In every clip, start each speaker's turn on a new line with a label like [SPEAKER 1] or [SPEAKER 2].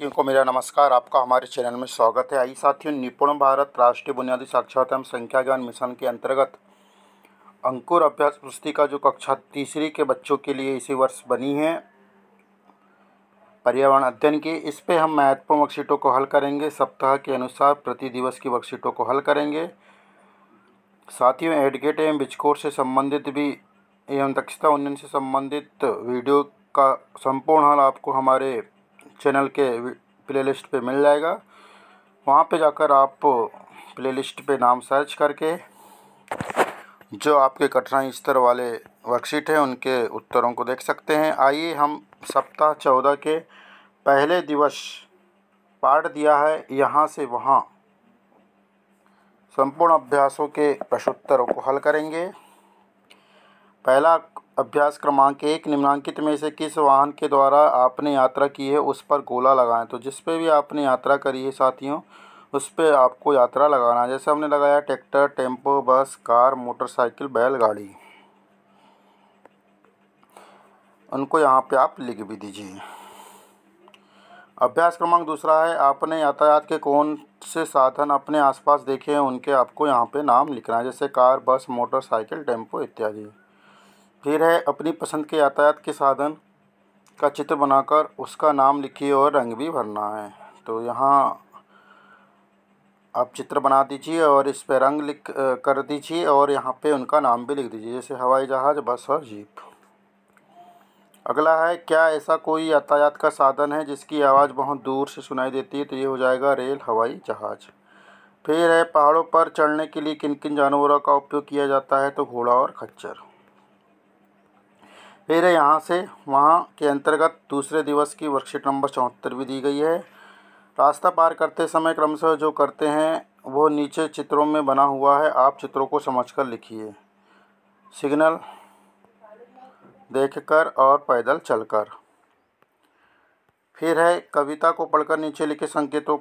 [SPEAKER 1] साथियों को मेरा नमस्कार आपका हमारे चैनल में स्वागत है आई साथियों निपुण भारत राष्ट्रीय बुनियादी साक्षरता एवं संख्या ज्ञान मिशन के अंतर्गत अंकुर अभ्यास पुस्तिका जो कक्षा तीसरी के बच्चों के लिए इसी वर्ष बनी है पर्यावरण अध्ययन की इस पे हम महत्वपूर्ण वर्कशीटों को हल करेंगे सप्ताह के अनुसार प्रति दिवस की वर्कशीटों को हल करेंगे साथियों एडगेट एवं बिचकोर से संबंधित भी एवं दक्षता उन्नयन से संबंधित वीडियो का संपूर्ण हल आपको हमारे चैनल के प्लेलिस्ट पे मिल जाएगा वहाँ पे जाकर आप प्लेलिस्ट पे नाम सर्च करके जो आपके कठिनाई स्तर वाले वर्कशीट हैं उनके उत्तरों को देख सकते हैं आइए हम सप्ताह चौदह के पहले दिवस पाठ दिया है यहाँ से वहाँ संपूर्ण अभ्यासों के प्रश्नोत्तरों को हल करेंगे पहला अभ्यास क्रमांक एक निम्नांकित में से किस वाहन के द्वारा आपने यात्रा की है उस पर गोला लगाएं तो जिस पे भी आपने यात्रा करी है साथियों उस पर आपको यात्रा लगाना है जैसे हमने लगाया tractor tempo bus car motorcycle बैलगाड़ी उनको यहाँ पे आप लिख भी दीजिए अभ्यास क्रमांक दूसरा है आपने यातायात के कौन से साधन अपने आसपास देखे हैं उनके आपको यहाँ पे नाम लिखना है जैसे कार बस मोटरसाइकिल टेम्पो इत्यादि फिर है अपनी पसंद के यातायात के साधन का चित्र बनाकर उसका नाम लिखिए और रंग भी भरना है तो यहाँ आप चित्र बना दीजिए और इस पर रंग लिख कर दीजिए और यहाँ पे उनका नाम भी लिख दीजिए जैसे हवाई जहाज़ बस और जीप अगला है क्या ऐसा कोई यातायात का साधन है जिसकी आवाज़ बहुत दूर से सुनाई देती है तो ये हो जाएगा रेल हवाई जहाज़ फिर है पहाड़ों पर चढ़ने के लिए किन किन जानवरों का उपयोग किया जाता है तो घोड़ा और खच्चर फिर यहाँ से वहाँ के अंतर्गत दूसरे दिवस की वर्कशीट नंबर चौहत्तर भी दी गई है रास्ता पार करते समय क्रमशः जो करते हैं वो नीचे चित्रों में बना हुआ है आप चित्रों को समझकर लिखिए सिग्नल देखकर और पैदल चलकर फिर है कविता को पढ़कर नीचे लिखे संकेतों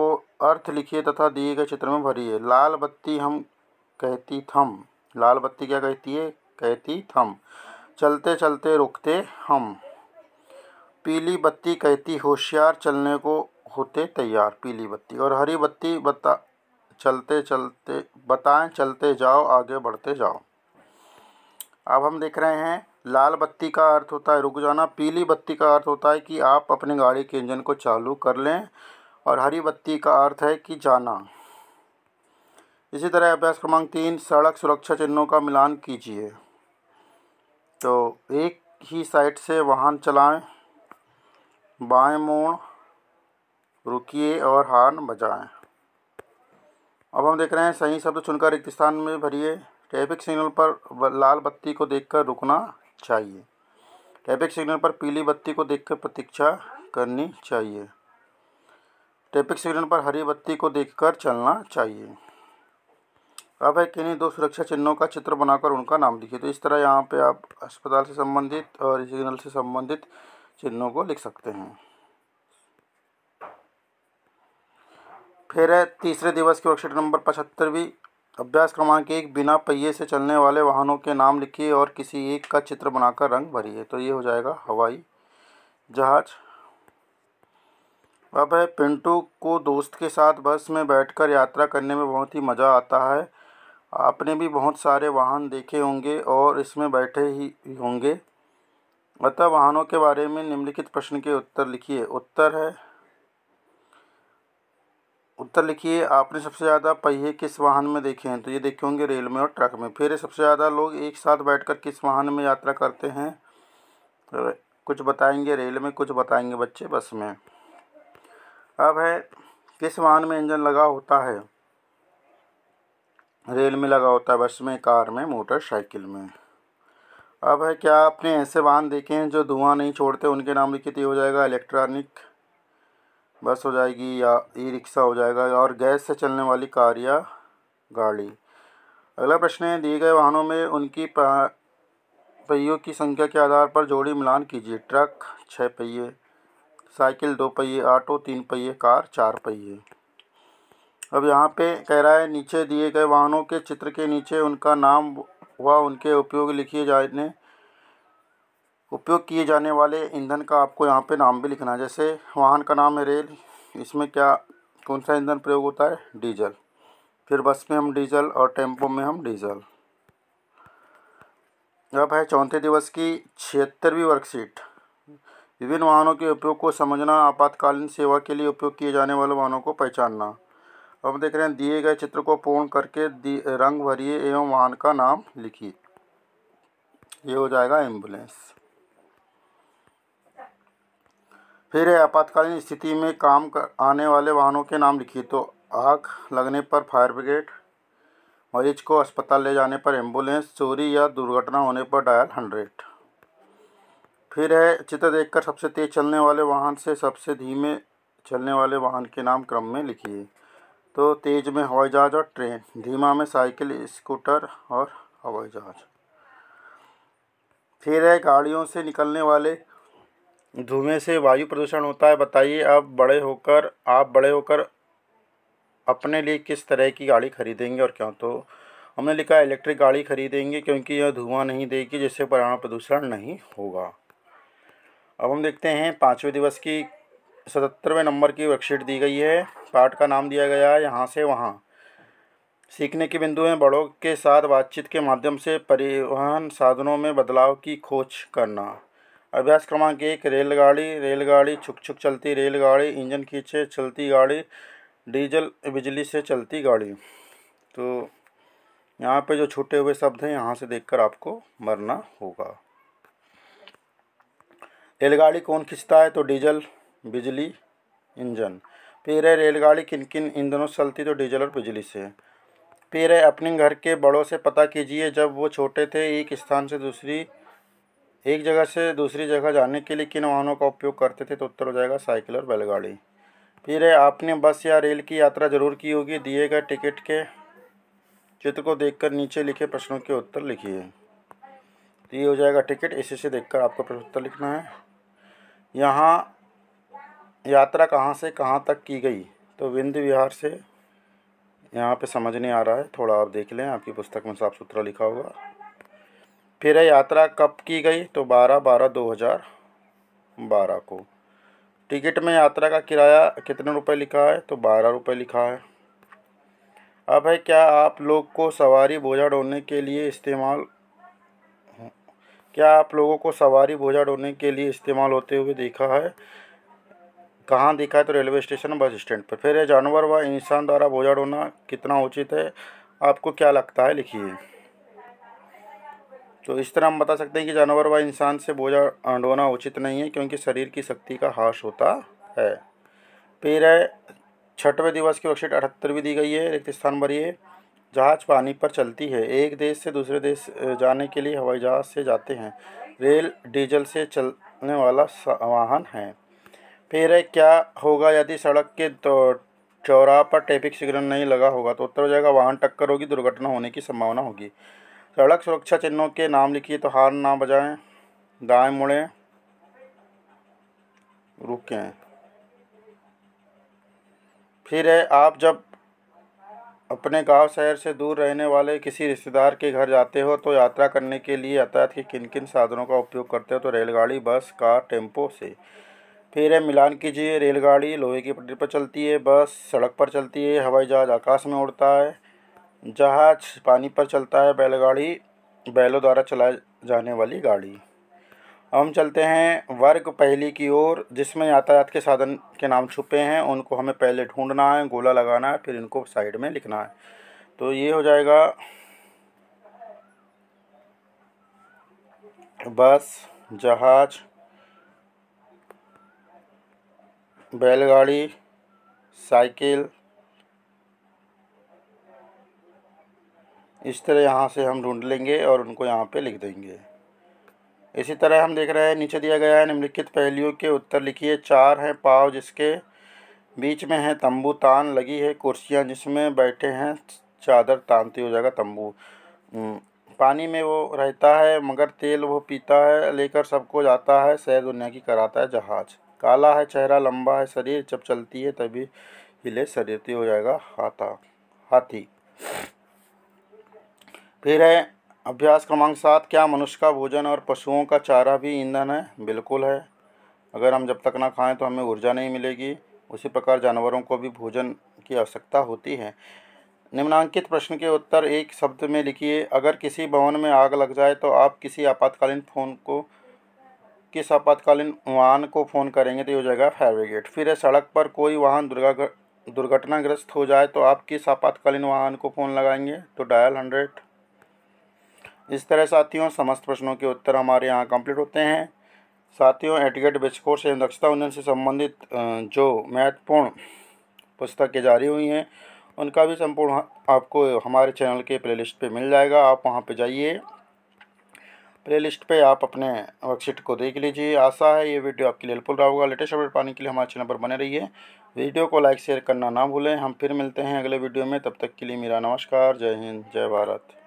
[SPEAKER 1] को अर्थ लिखिए तथा दिए गए चित्र में भरिए लाल बत्ती हम कहती थम लाल बत्ती क्या कहती है कहती थम चलते चलते रुकते हम पीली बत्ती कहती होशियार चलने को होते तैयार पीली बत्ती और हरी बत्ती बता चलते चलते बताएं चलते जाओ आगे बढ़ते जाओ अब हम देख रहे हैं लाल बत्ती का अर्थ होता है रुक जाना पीली बत्ती का अर्थ होता है कि आप अपनी गाड़ी के इंजन को चालू कर लें और हरी बत्ती का अर्थ है कि जाना इसी तरह अभ्यास क्रमांक तीन सड़क सुरक्षा चिन्हों का मिलान कीजिए तो एक ही साइड से वाहन चलाएं, बाएं मोड़ रुकिए और हॉर्न बजाएं। अब हम देख रहे हैं सही शब्द चुनकर रिक्त स्थान में भरिए ट्रैफिक सिग्नल पर लाल बत्ती को देखकर रुकना चाहिए ट्रैफिक सिग्नल पर पीली बत्ती को देखकर प्रतीक्षा करनी चाहिए ट्रैफिक सिग्नल पर हरी बत्ती को देखकर चलना चाहिए अब है कि दो सुरक्षा चिन्हों का चित्र बनाकर उनका नाम लिखिए तो इस तरह यहाँ पे आप अस्पताल से संबंधित और सिग्नल से संबंधित चिन्हों को लिख सकते हैं फिर है तीसरे दिवस की वर्कशीट नंबर पचहत्तरवीं अभ्यास क्रमांक एक बिना पहिए से चलने वाले वाहनों के नाम लिखिए और किसी एक का चित्र बनाकर रंग भरिए तो ये हो जाएगा हवाई जहाज़ अब है पिंटू को दोस्त के साथ बस में बैठकर यात्रा करने में बहुत ही मज़ा आता है आपने भी बहुत सारे वाहन देखे होंगे और इसमें बैठे ही होंगे अतः वाहनों के बारे में निम्नलिखित प्रश्न के उत्तर लिखिए उत्तर है उत्तर लिखिए आपने सबसे ज़्यादा पहिए किस वाहन में देखे हैं तो ये देखे होंगे रेल में और ट्रक में फिर सबसे ज़्यादा लोग एक साथ बैठकर किस वाहन में यात्रा करते हैं तो कुछ बताएंगे रेल में कुछ बताएंगे बच्चे बस में अब है किस वाहन में इंजन लगा होता है रेल में लगा होता है बस में कार में मोटरसाइकिल में अब है क्या आपने ऐसे वाहन देखे हैं जो धुआं नहीं छोड़ते उनके नाम लिखित हो जाएगा इलेक्ट्रॉनिक बस हो जाएगी या ई रिक्शा हो जाएगा और गैस से चलने वाली कार या गाड़ी अगला प्रश्न है दिए गए वाहनों में उनकी पहियों की संख्या के आधार पर जोड़ी मिलान कीजिए ट्रक छः पहिए साइकिल दो पहिए ऑटो तीन पहिए कार चार पहिए अब यहाँ पे कह रहा है नीचे दिए गए वाहनों के चित्र के नीचे उनका नाम व उनके उपयोग लिखिए जाने उपयोग किए जाने वाले ईंधन का आपको यहाँ पे नाम भी लिखना है जैसे वाहन का नाम है रेल इसमें क्या कौन सा ईंधन प्रयोग होता है डीजल फिर बस में हम डीजल और टेम्पो में हम डीजल अब है चौथे दिवस की छिहत्तरवीं वर्कशीट विभिन्न वाहनों के उपयोग को समझना आपातकालीन सेवा के लिए उपयोग किए जाने वाले वाहनों को पहचानना अब देख रहे हैं दिए गए चित्र को पूर्ण करके रंग भरिए एवं वाहन का नाम लिखिए ये हो जाएगा एम्बुलेंस फिर आपातकालीन स्थिति में काम कर आने वाले वाहनों के नाम लिखिए तो आग लगने पर फायर ब्रिगेड मरीज को अस्पताल ले जाने पर एम्बुलेंस चोरी या दुर्घटना होने पर डायल हंड्रेड फिर है चित्र देखकर सबसे तेज चलने वाले वाहन से सबसे धीमे चलने वाले वाहन के नाम क्रम में लिखिए तो तेज़ में हवाई जहाज़ और ट्रेन धीमा में साइकिल स्कूटर और हवाई जहाज़ फिर है गाड़ियों से निकलने वाले धुएं से वायु प्रदूषण होता है बताइए आप बड़े होकर आप बड़े होकर अपने लिए किस तरह की गाड़ी खरीदेंगे और क्यों तो हमने लिखा इलेक्ट्रिक गाड़ी खरीदेंगे क्योंकि यह धुआं नहीं देगी जिससे पर्यावरण प्रदूषण नहीं होगा अब हम देखते हैं पाँचवें दिवस की सतहत्तरवें नंबर की वर्कशीट दी गई है पाठ का नाम दिया गया है यहाँ से वहाँ सीखने के बिंदु हैं बड़ों के साथ बातचीत के माध्यम से परिवहन साधनों में बदलाव की खोज करना अभ्यास क्रमांक एक रेलगाड़ी रेलगाड़ी छुक छुक चलती रेलगाड़ी इंजन खींचे चलती गाड़ी डीजल बिजली से चलती गाड़ी तो यहाँ पे जो छूटे हुए शब्द हैं यहाँ से देखकर आपको मरना होगा रेलगाड़ी कौन खींचता है तो डीजल बिजली इंजन फिर रेलगाड़ी किन किन ईंधनों से चलती तो डीजल और बिजली से पेरे अपने घर के बड़ों से पता कीजिए जब वो छोटे थे एक स्थान से दूसरी एक जगह से दूसरी जगह जाने के लिए किन वाहनों का उपयोग करते थे तो उत्तर हो जाएगा साइकिल और बैलगाड़ी फिर आपने बस या रेल की यात्रा जरूर की होगी दिए गए टिकट के चित्र को देखकर नीचे लिखे प्रश्नों के उत्तर लिखिए तो ये हो जाएगा टिकट इसी से देखकर आपको प्रश्न उत्तर लिखना है यहाँ यात्रा कहाँ से कहाँ तक की गई तो विंध्य विहार से यहाँ पे समझने आ रहा है थोड़ा आप देख लें आपकी पुस्तक में साफ सुथरा लिखा होगा फिर है यात्रा कब की गई तो बारह बारह दो हज़ार बारह को टिकट में यात्रा का किराया कितने रुपए लिखा है तो बारह रुपये लिखा है अब है क्या आप लोग को सवारी भोजा ढोने के लिए इस्तेमाल क्या आप लोगों को सवारी भोजा ढोने के लिए इस्तेमाल होते हुए देखा है कहाँ दिखा है तो रेलवे स्टेशन बस स्टैंड पर फिर ये जानवर व इंसान द्वारा बोझा ढोना कितना उचित है आपको क्या लगता है लिखिए तो इस तरह हम बता सकते हैं कि जानवर व इंसान से बोझा ढोना उचित नहीं है क्योंकि शरीर की शक्ति का हाश होता है फिर है छठवें दिवस की वर्कशीट अठहत्तरवीं दी गई है रिक्त स्थान भरिए जहाज़ पानी पर चलती है एक देश से दूसरे देश जाने के लिए हवाई जहाज़ से जाते हैं रेल डीजल से चलने वाला वाहन है फिर क्या होगा यदि सड़क के तो चौराह पर ट्रैफिक सिग्नल नहीं लगा होगा तो उत्तर हो जाएगा वाहन टक्कर होगी दुर्घटना होने की संभावना होगी सड़क सुरक्षा चिन्हों के नाम लिखिए तो हार ना बजाएं दाएं मुड़े रुकें फिर है आप जब अपने गांव शहर से दूर रहने वाले किसी रिश्तेदार के घर जाते हो तो यात्रा करने के लिए यातायात के किन किन साधनों का उपयोग करते हो तो रेलगाड़ी बस कार टेम्पो से फिर है मिलान कीजिए रेलगाड़ी लोहे की पटरी पर चलती है बस सड़क पर चलती है हवाई जहाज़ आकाश में उड़ता है जहाज पानी पर चलता है बैलगाड़ी बैलों द्वारा चलाए जाने वाली गाड़ी हम चलते हैं वर्ग पहली की ओर जिसमें यातायात के साधन के नाम छुपे हैं उनको हमें पहले ढूंढना है गोला लगाना है फिर इनको साइड में लिखना है तो ये हो जाएगा बस जहाज़ बैलगाड़ी साइकिल इस तरह यहाँ से हम ढूंढ लेंगे और उनको यहाँ पे लिख देंगे इसी तरह हम देख रहे हैं नीचे दिया गया है निम्नलिखित पहलुओं के उत्तर लिखिए चार हैं पाव जिसके बीच में है तंबू तान लगी है कुर्सियाँ जिसमें बैठे हैं चादर तानती हो जाएगा तंबू पानी में वो रहता है मगर तेल वो पीता है लेकर सबको जाता है सैर दुनिया की कराता है जहाज़ काला है चेहरा लंबा है शरीर जब चलती है तभी हिले शरीरती हो जाएगा हाथा हाथी फिर है अभ्यास क्रमांक सात क्या मनुष्य का भोजन और पशुओं का चारा भी ईंधन है बिल्कुल है अगर हम जब तक ना खाएं तो हमें ऊर्जा नहीं मिलेगी उसी प्रकार जानवरों को भी भोजन की आवश्यकता होती है निम्नांकित प्रश्न के उत्तर एक शब्द में लिखिए अगर किसी भवन में आग लग जाए तो आप किसी आपातकालीन फ़ोन को किस आपातकालीन वाहन को फ़ोन करेंगे तो ये हो जाएगा फायर ब्रिगेड फिर है सड़क पर कोई वाहन दुर्गा दुर्घटनाग्रस्त हो जाए तो आप किस आपातकालीन वाहन को फ़ोन लगाएंगे तो डायल हंड्रेड इस तरह साथियों समस्त प्रश्नों के उत्तर हमारे यहाँ कंप्लीट होते हैं साथियों एटिकेट बेचकोर्स एवं दक्षता उन्नयन से संबंधित जो महत्वपूर्ण पुस्तकें जारी हुई हैं उनका भी संपूर्ण आपको हमारे चैनल के प्लेलिस्ट पे मिल जाएगा आप वहाँ पे जाइए प्लेलिस्ट पे आप अपने वर्कशीट को देख लीजिए आशा है ये वीडियो आपके लिए हेल्पफुल रहा होगा लेटेस्ट अपडेट पाने के लिए हमारे चैनल पर बने रहिए वीडियो को लाइक शेयर करना ना भूलें हम फिर मिलते हैं अगले वीडियो में तब तक के लिए मेरा नमस्कार जय हिंद जय भारत